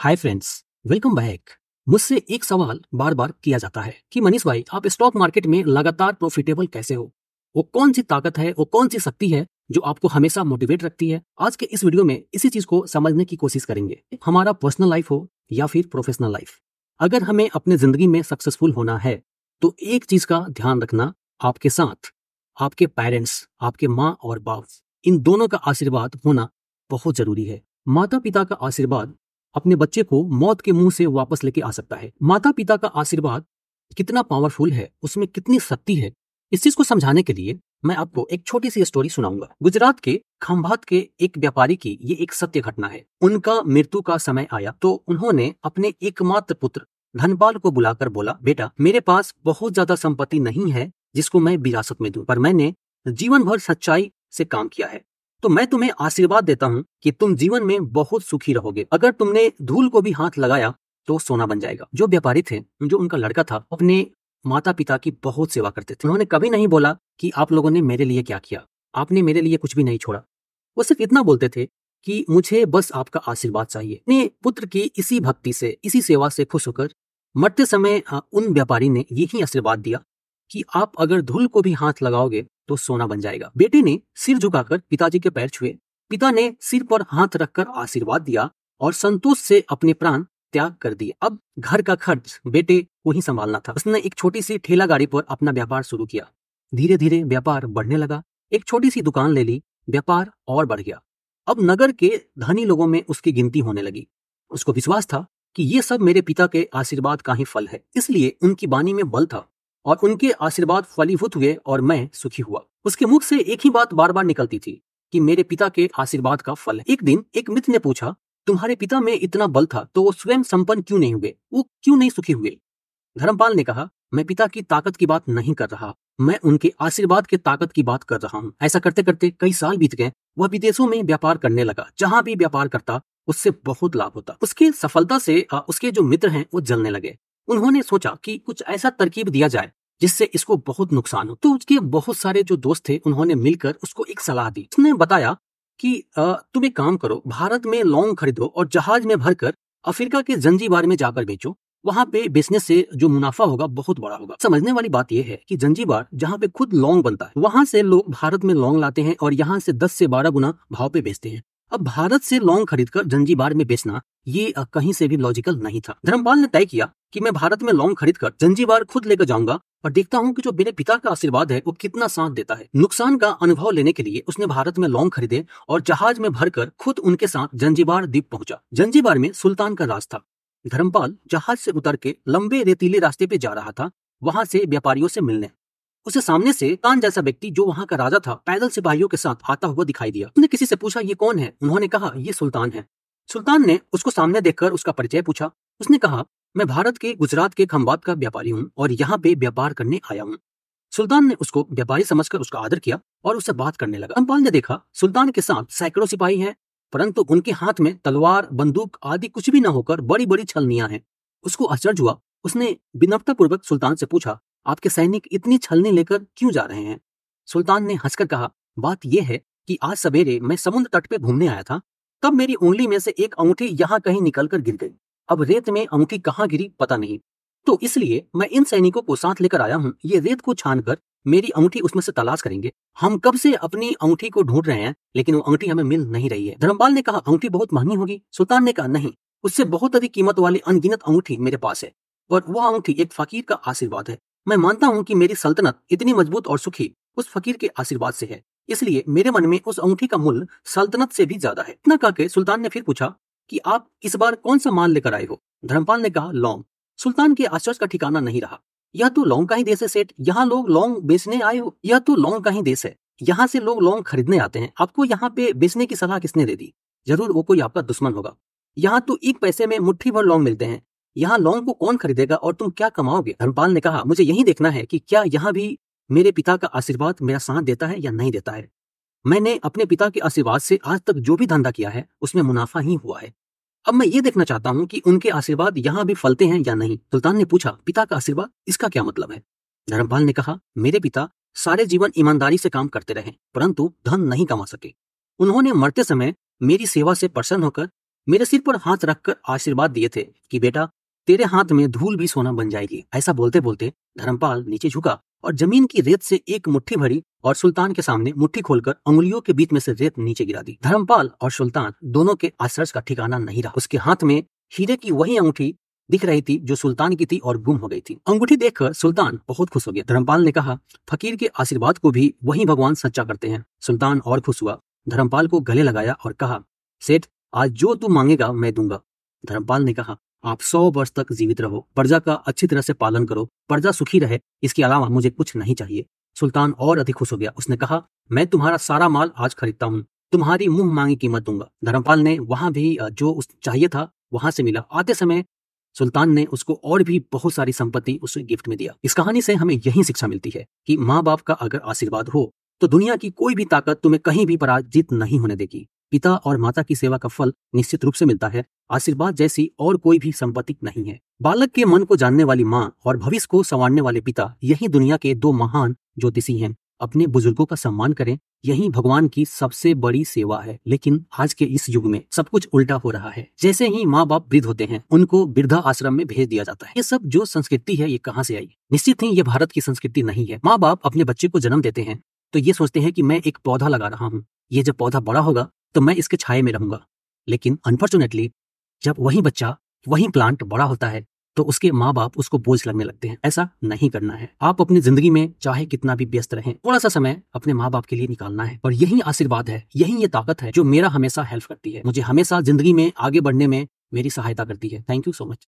hi friends welcome back मुझसे एक सवाल बार बार किया जाता है कि मनीष भाई आप स्टॉक मार्केट में लगातार प्रॉफिटेबल कैसे हो वो कौन सी ताकत है वो कौन सी शक्ति है जो आपको हमेशा मोटिवेट रखती है आज के इस वीडियो में इसी चीज को समझने की कोशिश करेंगे हमारा पर्सनल लाइफ हो या फिर प्रोफेशनल लाइफ अगर हमें अपने जिंदगी में सक्सेसफुल होना है तो एक चीज का ध्यान रखना आपके साथ आपके पेरेंट्स आपके माँ और बाप इन दोनों का आशीर्वाद होना बहुत जरूरी है माता पिता का आशीर्वाद अपने बच्चे को मौत के मुंह से वापस लेके आ सकता है माता पिता का आशीर्वाद कितना पावरफुल है उसमें कितनी शक्ति है इस चीज को समझाने के लिए मैं आपको एक छोटी सी स्टोरी सुनाऊंगा गुजरात के खंभात के एक व्यापारी की ये एक सत्य घटना है उनका मृत्यु का समय आया तो उन्होंने अपने एकमात्र पुत्र धनपाल को बुलाकर बोला बेटा मेरे पास बहुत ज्यादा संपत्ति नहीं है जिसको मैं विरासत में दूं पर मैंने जीवन भर सच्चाई से काम किया है तो मैं तुम्हें आशीर्वाद देता हूँ कि तुम जीवन में बहुत सुखी रहोगे अगर तुमने धूल को भी हाथ लगाया तो सोना बन जाएगा जो व्यापारी थे जो उनका लड़का था अपने माता पिता की बहुत सेवा करते थे उन्होंने कभी नहीं बोला कि आप लोगों ने मेरे लिए क्या किया आपने मेरे लिए कुछ भी नहीं छोड़ा वो सिर्फ इतना बोलते थे कि मुझे बस आपका आशीर्वाद चाहिए अपने पुत्र की इसी भक्ति से इसी सेवा से खुश होकर मरते समय हाँ, उन व्यापारी ने यही आशीर्वाद दिया कि आप अगर धूल को भी हाथ लगाओगे तो सोना बन जाएगा बेटे ने सिर झुकाकर पिताजी के पैर छुए पिता ने सिर पर हाथ रखकर आशीर्वाद दिया और संतोष से अपने प्राण त्याग कर दिए अब घर का खर्च बेटे को ही संभालना था उसने एक छोटी सी ठेला गाड़ी पर अपना व्यापार शुरू किया धीरे धीरे व्यापार बढ़ने लगा एक छोटी सी दुकान ले ली व्यापार और बढ़ गया अब नगर के धनी लोगों में उसकी गिनती होने लगी उसको विश्वास था कि ये सब मेरे पिता के आशीर्वाद का ही फल है इसलिए उनकी वाणी में बल था और उनके आशीर्वाद फलीभूत हुए और मैं सुखी हुआ उसके मुख से एक ही बात बार बार निकलती थी कि मेरे पिता के आशीर्वाद का फल एक दिन एक मित्र ने पूछा तुम्हारे पिता में इतना बल था तो वो स्वयं संपन्न क्यों नहीं हुए वो क्यों नहीं सुखी हुए धर्मपाल ने कहा मैं पिता की ताकत की बात नहीं कर रहा मैं उनके आशीर्वाद के ताकत की बात कर रहा हूँ ऐसा करते करते कई साल बीत गए वह विदेशों में व्यापार करने लगा जहाँ भी व्यापार करता उससे बहुत लाभ होता उसकी सफलता से उसके जो मित्र हैं वो जलने लगे उन्होंने सोचा कि कुछ ऐसा तरकीब दिया जाए जिससे इसको बहुत नुकसान हो तो उसके बहुत सारे जो दोस्त थे उन्होंने मिलकर उसको एक सलाह दी उसने बताया कि तुम एक काम करो भारत में लौंग खरीदो और जहाज में भरकर अफ्रीका के जंजीबार में जाकर बेचो वहाँ पे बिजनेस से जो मुनाफा होगा बहुत बड़ा होगा समझने वाली बात यह है कि जंजीबार जहाँ पे खुद लौंग बनता है वहाँ से लोग भारत में लौंग लाते हैं और यहाँ से 10 से 12 गुना भाव पे बेचते हैं अब भारत से लौंग खरीदकर जंजीबार में बेचना ये कहीं से भी लॉजिकल नहीं था धर्मपाल ने तय किया कि मैं भारत में लौंग खरीद कर जंजीवार खुद लेकर जाऊंगा और देखता हूँ कि जो मेरे पिता का आशीर्वाद है वो कितना साथ देता है नुकसान का अनुभव लेने के लिए उसने भारत में लौंग खरीदे और जहाज में भरकर खुद उनके साथ जंजीबार द्वीप पहुंचा जंजीबार में सुल्तान का राज था धर्मपाल जहाज से उतर के लंबे रेतीले रास्ते पे जा रहा था वहां से व्यापारियों से मिलने उसे सामने से कान जैसा व्यक्ति जो वहां का राजा था पैदल सिपाहियों के साथ आता हुआ दिखाई दिया उसने किसी से पूछा ये कौन है उन्होंने कहा ये सुल्तान है सुल्तान ने उसको सामने देखकर उसका परिचय पूछा उसने कहा मैं भारत के गुजरात के खम्बात का व्यापारी हूँ और यहाँ पे व्यापार करने आया हूँ सुल्तान ने उसको व्यापारी समझकर उसका आदर किया और उससे बात करने लगा अम्पाल ने देखा सुल्तान के साथ सैकड़ों सिपाही हैं परंतु उनके हाथ में तलवार बंदूक आदि कुछ भी न होकर बड़ी बड़ी छलनियां हैं उसको आश्चर्य हुआ उसने विनम्रतापूर्वक सुल्तान से पूछा आपके सैनिक इतनी छलनी लेकर क्यों जा रहे हैं सुल्तान ने हंसकर कहा बात यह है कि आज सवेरे मैं समुद्र तट पे घूमने आया था तब मेरी उंगली में से एक अंगूठी यहाँ कहीं निकलकर गिर गई अब रेत में अंगूठी कहाँ गिरी पता नहीं तो इसलिए मैं इन सैनिकों को साथ लेकर आया हूँ ये रेत को छान कर मेरी अंगूठी उसमें से तलाश करेंगे हम कब से अपनी अंगूठी को ढूंढ रहे हैं लेकिन वो अंगूठी हमें मिल नहीं रही है धर्मपाल ने कहा अंगूठी बहुत महंगी होगी सुल्तान ने कहा नहीं उससे बहुत अधिक कीमत वाली अनगिनत अंगूठी मेरे पास है और वह अंगूठी एक फकीर का आशीर्वाद है मैं मानता हूँ की मेरी सल्तनत इतनी मजबूत और सुखी उस फकीर के आशीर्वाद से है इसलिए मेरे मन में उस अंगूठी का मूल्य सल्तनत से भी ज्यादा है इतना कहकर सुल्तान ने फिर पूछा कि आप इस बार कौन सा माल लेकर आए हो धर्मपाल ने कहा लौंग सुल्तान के आश्चर्य का ठिकाना नहीं रहा यह तो लौंग का ही देश है सेठ यहाँ लोग लौंग बेचने आए हो यह तो लौंग का ही देश है यहाँ से लोग लौंग खरीदने आते हैं आपको यहाँ पे बेचने की सलाह किसने दे दी जरूर वो कोई आपका दुश्मन होगा यहाँ तो एक पैसे में मुट्ठी भर लौंग मिलते हैं यहाँ लौंग को कौन खरीदेगा और तुम क्या कमाओगे धर्मपाल ने कहा मुझे यही देखना है कि क्या यहाँ भी मेरे पिता का आशीर्वाद मेरा साथ देता है या नहीं देता है मैंने अपने पिता के आशीर्वाद से आज तक जो भी धंधा किया है उसमें मुनाफा ही हुआ है अब मैं ये देखना चाहता हूँ कि उनके आशीर्वाद यहाँ भी फलते हैं या नहीं सुल्तान ने पूछा पिता का आशीर्वाद इसका क्या मतलब है धर्मपाल ने कहा मेरे पिता सारे जीवन ईमानदारी से काम करते रहे परंतु धन नहीं कमा सके उन्होंने मरते समय मेरी सेवा से प्रसन्न होकर मेरे सिर पर हाथ रखकर आशीर्वाद दिए थे कि बेटा तेरे हाथ में धूल भी सोना बन जाएगी ऐसा बोलते बोलते धर्मपाल नीचे झुका और जमीन की रेत से एक मुट्ठी भरी और सुल्तान के सामने मुट्ठी खोलकर अंगुलियों के बीच में से रेत नीचे गिरा दी धर्मपाल और सुल्तान दोनों के आश्चर्य का ठिकाना नहीं रहा उसके हाथ में हीरे की वही अंगूठी दिख रही थी जो सुल्तान की थी और गुम हो गई थी अंगूठी देखकर सुल्तान बहुत खुश हो गया धर्मपाल ने कहा फकीर के आशीर्वाद को भी वही भगवान सच्चा करते हैं सुल्तान और खुश हुआ धर्मपाल को गले लगाया और कहा सेठ आज जो तू मांगेगा मैं दूंगा धर्मपाल ने कहा आप सौ वर्ष तक जीवित रहो प्रजा का अच्छी तरह से पालन करो प्रजा सुखी रहे इसके अलावा मुझे कुछ नहीं चाहिए सुल्तान और अधिक खुश हो गया उसने कहा मैं तुम्हारा सारा माल आज खरीदता हूँ तुम्हारी मुंह मांगी कीमत दूंगा धर्मपाल ने वहां भी जो उस चाहिए था वहां से मिला आते समय सुल्तान ने उसको और भी बहुत सारी संपत्ति उसे गिफ्ट में दिया इस कहानी से हमें यही शिक्षा मिलती है कि माँ बाप का अगर आशीर्वाद हो तो दुनिया की कोई भी ताकत तुम्हें कहीं भी पराजित नहीं होने देगी पिता और माता की सेवा का फल निश्चित रूप से मिलता है आशीर्वाद जैसी और कोई भी संपत्ति नहीं है बालक के मन को जानने वाली माँ और भविष्य को संवारने वाले पिता यही दुनिया के दो महान ज्योतिषी हैं अपने बुजुर्गों का सम्मान करें यही भगवान की सबसे बड़ी सेवा है लेकिन आज के इस युग में सब कुछ उल्टा हो रहा है जैसे ही माँ बाप वृद्ध होते हैं उनको वृद्धा आश्रम में भेज दिया जाता है ये सब जो संस्कृति है ये कहाँ से आई निश्चित ही ये भारत की संस्कृति नहीं है माँ बाप अपने बच्चे को जन्म देते हैं तो ये सोचते हैं कि मैं एक पौधा लगा रहा हूँ ये जब पौधा बड़ा होगा तो मैं इसके छाए में रहूंगा लेकिन अनफॉर्चुनेटली जब वही बच्चा वही प्लांट बड़ा होता है तो उसके माँ बाप उसको बोझ लगने लगते हैं ऐसा नहीं करना है आप अपनी जिंदगी में चाहे कितना भी व्यस्त रहें थोड़ा सा समय अपने माँ बाप के लिए निकालना है और यही आशीर्वाद है यही ये ताकत है जो मेरा हमेशा हेल्प करती है मुझे हमेशा जिंदगी में आगे बढ़ने में मेरी सहायता करती है थैंक यू सो मच